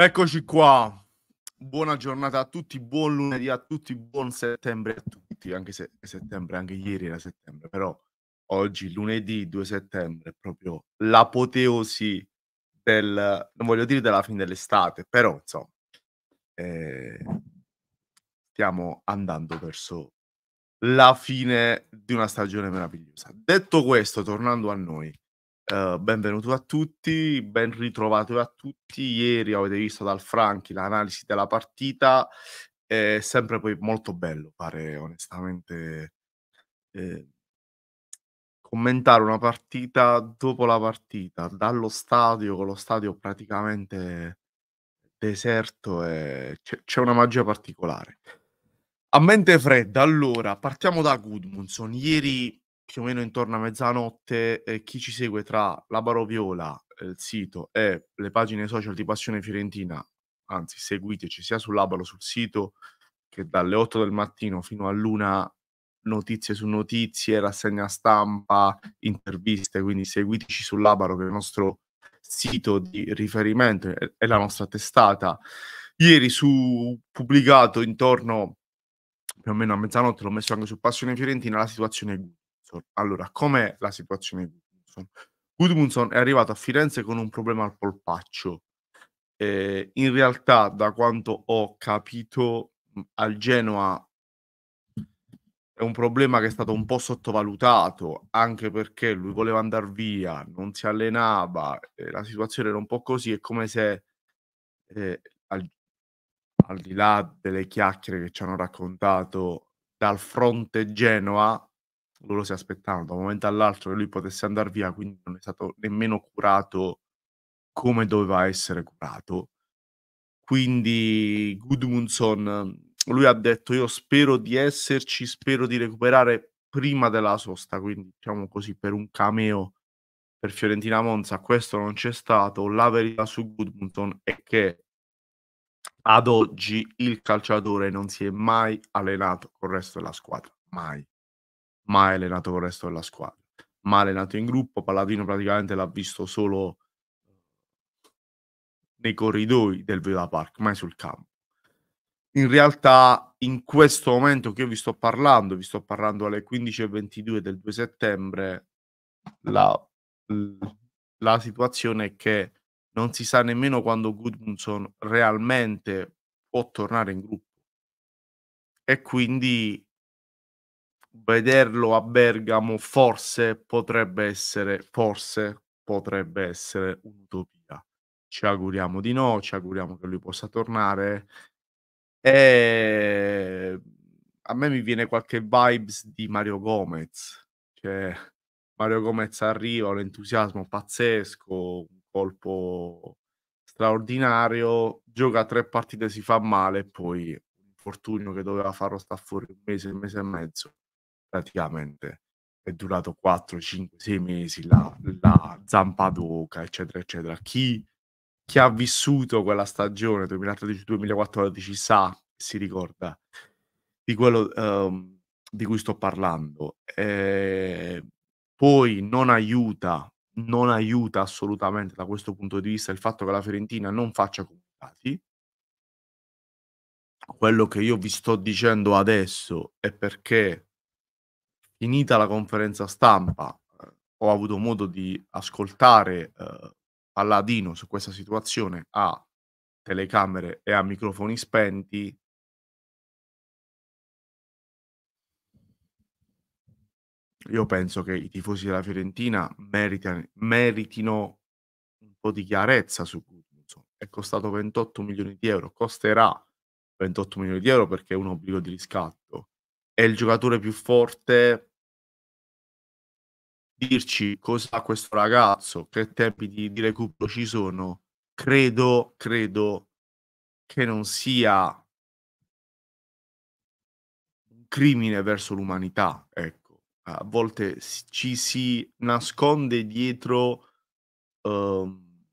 Eccoci qua. Buona giornata a tutti, buon lunedì a tutti, buon settembre a tutti, anche se settembre, anche ieri era settembre, però oggi lunedì 2 settembre è proprio l'apoteosi del, non voglio dire della fine dell'estate, però insomma, eh, stiamo andando verso la fine di una stagione meravigliosa. Detto questo, tornando a noi, Uh, benvenuto a tutti, ben ritrovato a tutti. Ieri avete visto dal Franchi l'analisi della partita, è sempre poi molto bello fare onestamente eh, commentare una partita dopo la partita, dallo stadio, con lo stadio praticamente deserto, e c'è, c'è una magia particolare. A mente fredda, allora partiamo da Goodmundson. Ieri più o meno intorno a mezzanotte. Eh, chi ci segue tra la Baroviola, eh, il sito e le pagine social di Passione Fiorentina, anzi seguiteci sia sull'Abalo sul sito che dalle 8 del mattino fino a luna notizie su notizie, rassegna stampa, interviste, quindi seguiteci sull'Abaro che è il nostro sito di riferimento e la nostra testata. Ieri su pubblicato intorno più o meno a mezzanotte, l'ho messo anche su Passione Fiorentina, la situazione è Gudmundsson. Allora, com'è la situazione di Gudmundsson? Gudmundsson è arrivato a Firenze con un problema al polpaccio. Eh, in realtà, da quanto ho capito, al Genoa è un problema che è stato un po' sottovalutato, anche perché lui voleva andare via, non si allenava, eh, la situazione era un po' così, è come se eh, al, al, di là delle chiacchiere che ci hanno raccontato dal fronte Genoa, loro si aspettavano da un momento all'altro che lui potesse andare via, quindi non è stato nemmeno curato come doveva essere curato. Quindi Gudmundson, lui ha detto io spero di esserci, spero di recuperare prima della sosta, quindi diciamo così per un cameo per Fiorentina Monza, questo non c'è stato. La verità su Gudmundson è che ad oggi il calciatore non si è mai allenato con il resto della squadra, mai ma è allenato con il resto della squadra, ma è allenato in gruppo. Palladino praticamente l'ha visto solo eh, nei corridoi del Villa Park, mai sul campo. In realtà, in questo momento che io vi sto parlando, vi sto parlando alle 15.22 del 2 settembre, la, la situazione è che non si sa nemmeno quando Goodmanson realmente può tornare in gruppo. E quindi vederlo a Bergamo forse potrebbe essere, forse potrebbe essere un'utopia. Ci auguriamo di no, ci auguriamo che lui possa tornare. E a me mi viene qualche vibes di Mario Gomez, cioè Mario Gomez arriva, un entusiasmo pazzesco, un colpo straordinario, gioca tre partite, si fa male e poi un infortunio che doveva farlo sta fuori un mese, un mese e mezzo praticamente. È durato 4, 5, 6 mesi la, la Zampadoca, eccetera, eccetera. Chi, chi ha vissuto quella stagione 2013-2014 sa, si ricorda di quello um, di cui sto parlando. Eh, poi non aiuta, non aiuta assolutamente da questo punto di vista il fatto che la Fiorentina non faccia comunicati quello che io vi sto dicendo adesso è perché finita la conferenza stampa, eh, ho avuto modo di ascoltare eh, Palladino su questa situazione a telecamere e a microfoni spenti. Io penso che i tifosi della Fiorentina meritano, meritino un po' di chiarezza su questo. È costato 28 milioni di euro, costerà 28 milioni di euro perché è un obbligo di riscatto è il giocatore più forte, dirci cosa ha questo ragazzo, che tempi di, di recupero ci sono, credo, credo che non sia un crimine verso l'umanità, ecco. A volte ci si nasconde dietro um,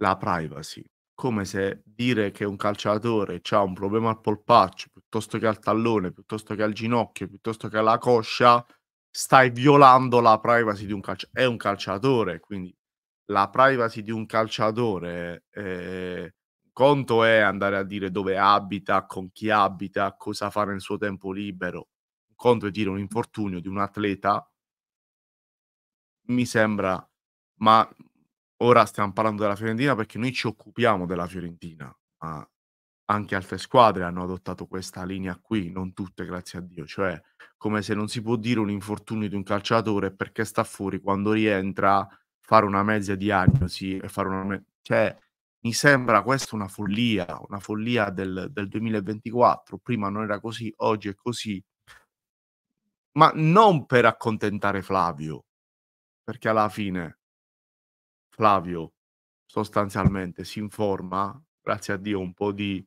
la privacy, come se dire che un calciatore ha un problema al polpaccio piuttosto che al tallone, piuttosto che al ginocchio, piuttosto che alla coscia, stai violando la privacy di un calciatore. È un calciatore, quindi la privacy di un calciatore, eh, conto è andare a dire dove abita, con chi abita, cosa fa nel suo tempo libero, conto è dire un infortunio di un atleta, mi sembra, ma ora stiamo parlando della Fiorentina perché noi ci occupiamo della Fiorentina, ma anche altre squadre hanno adottato questa linea qui, non tutte grazie a Dio, cioè come se non si può dire un infortunio di un calciatore perché sta fuori quando rientra fare una mezza diagnosi e fare una... Me- cioè mi sembra questa una follia, una follia del, del 2024, prima non era così, oggi è così, ma non per accontentare Flavio, perché alla fine Flavio sostanzialmente si informa, grazie a Dio, un po' di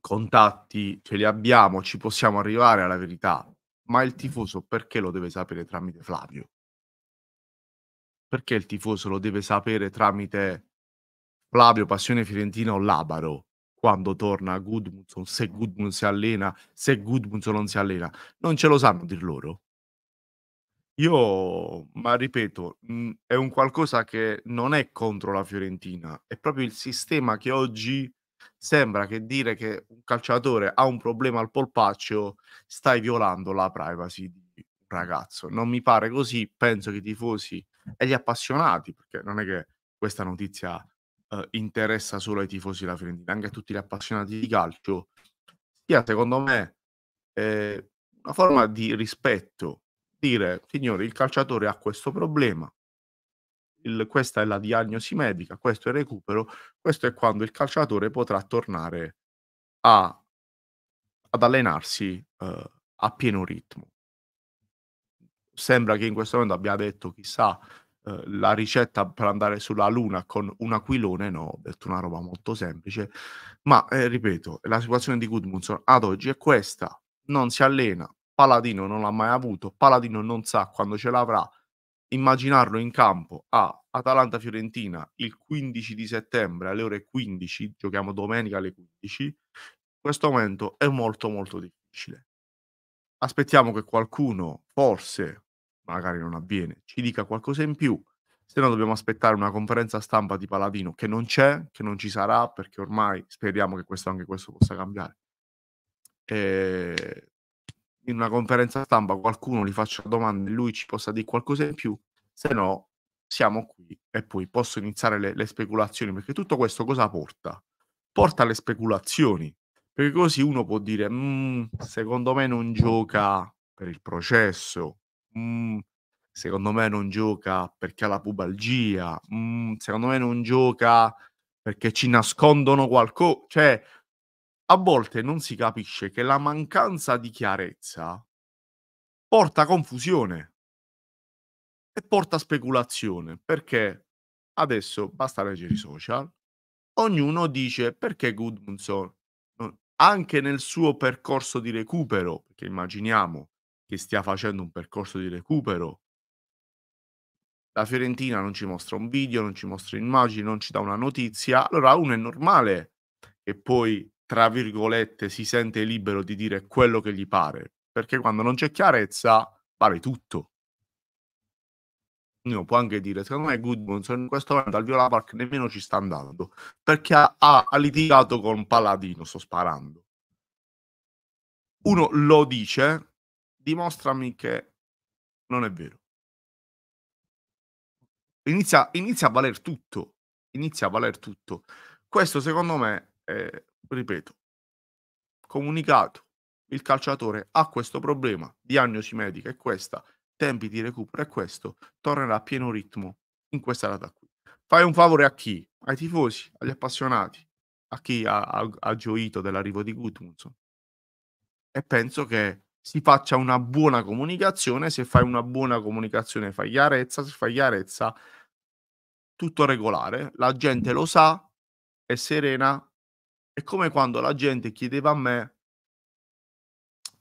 contatti ce li abbiamo, ci possiamo arrivare alla verità, ma il tifoso perché lo deve sapere tramite Flavio? Perché il tifoso lo deve sapere tramite Flavio, Passione Fiorentina o Labaro? Quando torna a Gudmundsson, se Gudmundsson si allena, se Gudmundsson non si allena, non ce lo sanno dir loro. Io, ma ripeto, mhmm, è un qualcosa che non è contro la Fiorentina, è proprio il sistema che oggi sembra che dire che un calciatore ha un problema al polpaccio stai violando la privacy di un ragazzo. Non mi pare così, penso che i tifosi e gli appassionati, perché non è che questa notizia eh, interessa solo ai tifosi della Fiorentina, anche a tutti gli appassionati di calcio, sia secondo me eh, una forma di rispetto dire, signore, il calciatore ha questo problema, il, questa è la diagnosi medica, questo è il recupero, questo è quando il calciatore potrà tornare a, ad allenarsi eh, a pieno ritmo. Sembra che in questo momento abbia detto chissà eh, la ricetta per andare sulla luna con un aquilone, no, ho detto una roba molto semplice, ma eh, ripeto, la situazione di Goodmunson ad oggi è questa, non si allena Paladino non l'ha mai avuto, Paladino non sa quando ce l'avrà. Immaginarlo in campo a Atalanta-Fiorentina il 15 di settembre alle ore 15, giochiamo domenica alle 15, in questo momento è molto molto difficile. Aspettiamo che qualcuno, forse, magari non avviene, ci dica qualcosa in più, se no dobbiamo aspettare una conferenza stampa di Paladino che non c'è, che non ci sarà, perché ormai speriamo che questo, anche questo possa cambiare. E ehm, in una conferenza stampa qualcuno gli faccia domande e lui ci possa dire qualcosa in più, se no siamo qui e poi possono iniziare le, le speculazioni, perché tutto questo cosa porta? Porta alle speculazioni, perché così uno può dire, mm, secondo me non gioca per il processo, mm, secondo me non gioca perché ha la pubalgia, mm, secondo me non gioca perché ci nascondono qualcosa, cioè a volte non si capisce che la mancanza di chiarezza porta confusione e porta speculazione, perché adesso basta leggere i social, ognuno dice perché Goodmanson anche nel suo percorso di recupero, che immaginiamo che stia facendo un percorso di recupero, la Fiorentina non ci mostra un video, non ci mostra immagini, non ci dà una notizia, allora uno è normale che poi tra virgolette, si sente libero di dire quello che gli pare, perché quando non c'è chiarezza pare tutto. Uno può anche dire, secondo me Goodmanson in questo momento al Viola Park nemmeno ci sta andando, perché ha, ha litigato con Paladino, sto sparando. Uno lo dice, dimostrami che non è vero. Inizia, inizia a valer tutto, inizia a valer tutto. Questo secondo me eh, ripeto, comunicato, il calciatore ha questo problema, diagnosi medica è questa, tempi di recupero è questo, tornerà a pieno ritmo in questa data qui. Fai un favore a chi? Ai tifosi, agli appassionati, a chi ha, ha, ha gioito dell'arrivo di Gutmunson. E penso che si faccia una buona comunicazione, se fai una buona comunicazione fai chiarezza, se fai chiarezza tutto regolare, la gente lo sa, è serena, è come quando la gente chiedeva a me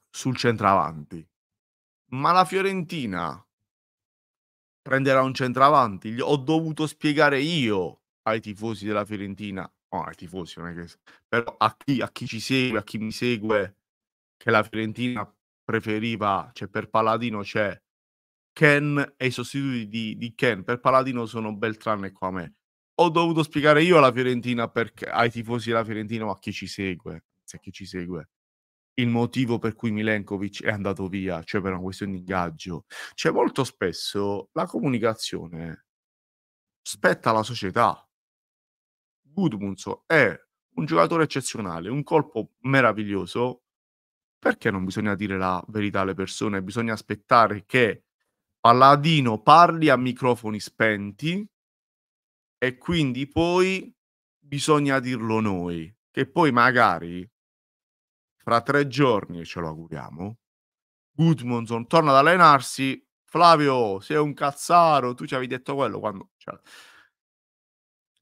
sul centravanti, ma la Fiorentina prenderà un centravanti? Gli ho dovuto spiegare io ai tifosi della Fiorentina, no, ai tifosi non è che... però a chi, a chi ci segue, a chi mi segue, che la Fiorentina preferiva, cioè per Paladino c'è Ken e i sostituti di, di Ken, per Paladino sono Beltran e Quame ho dovuto spiegare io alla Fiorentina perché, ai tifosi della Fiorentina o a chi ci segue, se chi ci segue, il motivo per cui Milenkovic è andato via, cioè per una questione di ingaggio. Cioè molto spesso la comunicazione spetta alla società. Gudmundsson è un giocatore eccezionale, un colpo meraviglioso. Perché non bisogna dire la verità alle persone? Bisogna aspettare che Palladino parli a microfoni spenti e quindi poi bisogna dirlo noi, che poi magari fra tre giorni, ce lo auguriamo, Goodmanson torna ad allenarsi, Flavio sei un cazzaro, tu ci avevi detto quello quando... Cioè,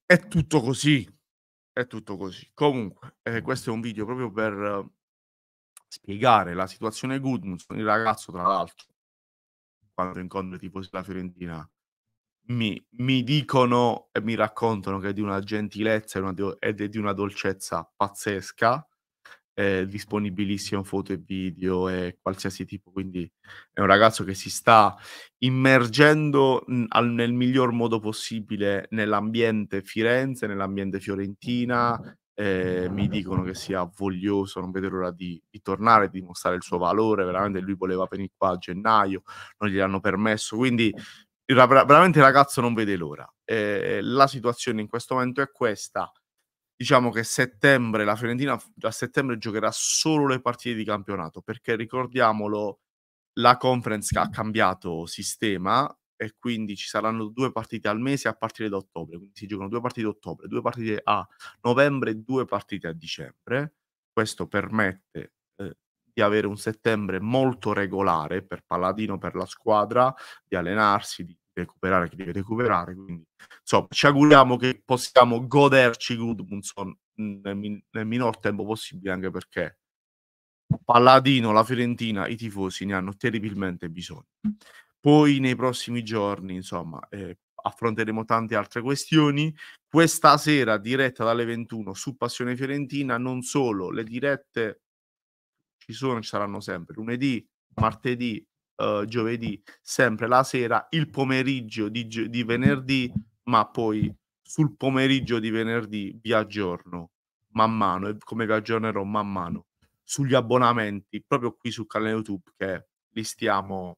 è tutto così, è tutto così. Comunque, eh, questo è un video proprio per spiegare la situazione Goodmanson, il ragazzo tra l'altro, quando incontra tipo la Fiorentina mi, mi, dicono e mi raccontano che è di una gentilezza ed è di una dolcezza pazzesca, eh, disponibilissimo foto e video e qualsiasi tipo, quindi è un ragazzo che si sta immergendo al, nel miglior modo possibile nell'ambiente Firenze, nell'ambiente fiorentina, eh, mi dicono che sia voglioso, non vedo l'ora di, di, tornare, di mostrare il suo valore, veramente lui voleva venire qua a gennaio, non gliel'hanno permesso, quindi veramente ragazzo non vede l'ora. Eh, la situazione in questo momento è questa. Diciamo che settembre, la Fiorentina a settembre giocherà solo le partite di campionato, perché ricordiamolo, la conference ha cambiato sistema e quindi ci saranno due partite al mese a partire da ottobre, quindi si giocano due partite a ottobre, due partite a novembre e due partite a dicembre. Questo permette di avere un settembre molto regolare per Palladino, per la squadra, di allenarsi, di recuperare chi deve recuperare. Quindi, insomma, ci auguriamo che possiamo goderci Gudmundsson nel, min- nel minor tempo possibile, anche perché Palladino, la Fiorentina, i tifosi ne hanno terribilmente bisogno. Poi nei prossimi giorni, insomma, eh, affronteremo tante altre questioni. Questa sera, diretta dalle 21 su Passione Fiorentina, non solo le dirette ci sono, ci saranno sempre lunedì, martedì, uh, giovedì, sempre la sera, il pomeriggio di, di venerdì, ma poi sul pomeriggio di venerdì vi aggiorno man mano e come vi aggiornerò man mano sugli abbonamenti proprio qui sul canale YouTube che li stiamo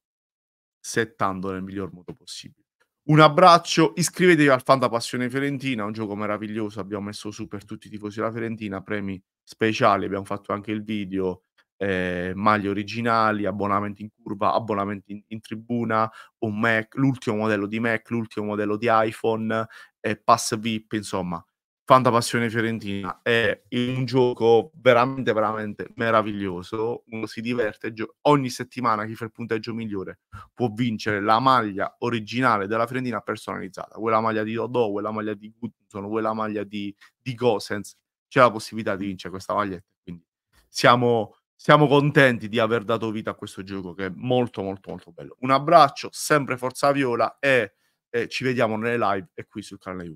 settando nel miglior modo possibile. Un abbraccio, iscrivetevi al Fanta Passione Fiorentina, un gioco meraviglioso, abbiamo messo su per tutti i tifosi della Fiorentina, premi speciali, abbiamo fatto anche il video eh, maglie originali, abbonamenti in curva, abbonamenti in, in, tribuna, un Mac, l'ultimo modello di Mac, l'ultimo modello di iPhone, eh, pass VIP, insomma, fanta passione fiorentina. È un gioco veramente, veramente meraviglioso, uno si diverte, gio- ogni settimana chi fa il punteggio migliore può vincere la maglia originale della Fiorentina personalizzata, quella maglia di Dodò, quella maglia di Goodson, quella maglia di, di Gosens, c'è la possibilità di vincere questa maglietta, quindi siamo siamo contenti di aver dato vita a questo gioco che è molto molto molto bello. Un abbraccio, sempre Forza Viola e, e ci vediamo nelle live e qui sul canale YouTube.